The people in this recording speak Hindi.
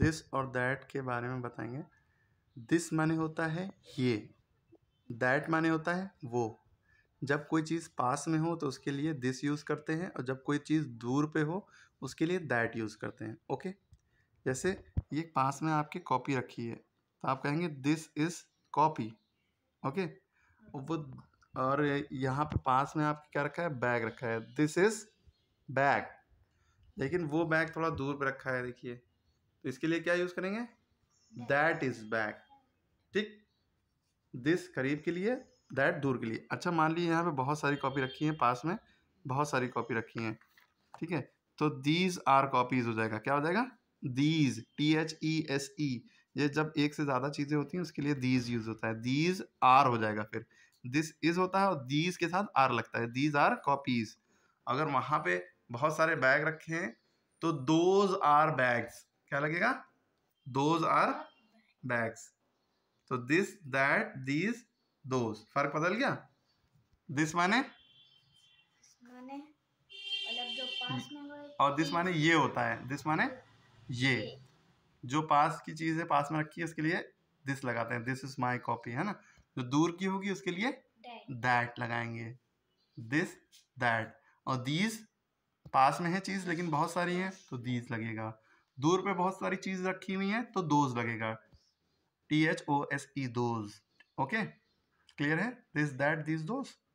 दिस और दैट के बारे में बताएंगे दिस माने होता है ये दैट माने होता है वो जब कोई चीज़ पास में हो तो उसके लिए दिस यूज़ करते हैं और जब कोई चीज़ दूर पे हो उसके लिए दैट यूज़ करते हैं ओके जैसे ये पास में आपकी कॉपी रखी है तो आप कहेंगे दिस इज़ कॉपी ओके वो और यहाँ पे पास में आपके क्या रखा है बैग रखा है दिस इज़ बैग लेकिन वो बैग थोड़ा दूर पे रखा है देखिए तो इसके लिए क्या यूज़ करेंगे दैट इज़ बैक ठीक दिस करीब के लिए दैट दूर के लिए अच्छा मान लीजिए यहाँ पे बहुत सारी कॉपी रखी हैं पास में बहुत सारी कॉपी रखी हैं ठीक है तो दीज आर कॉपीज हो जाएगा क्या हो जाएगा these T H E S E ये जब एक से ज़्यादा चीज़ें होती हैं उसके लिए दीज यूज़ होता है दीज आर हो जाएगा फिर दिस इज होता है और दीज के साथ आर लगता है दीज आर कॉपीज अगर वहाँ पे बहुत सारे बैग रखे हैं तो दोज आर बैग्स क्या लगेगा दोज आर बैग्स तो दिस दैट दिस दोज फर्क बदल गया दिस माने मतलब और दिस माने ये होता है दिस माने ये जो पास की चीज़ है पास में रखी है उसके लिए दिस लगाते हैं दिस इज माई कॉपी है ना जो दूर की होगी उसके लिए दैट लगाएंगे दिस दैट और दीज पास में है चीज़ लेकिन बहुत सारी है तो दीज लगेगा दूर पे बहुत सारी चीज रखी हुई तो e, है तो दोज लगेगा T H O S E those okay clear है दिस दैट दिस दोस्त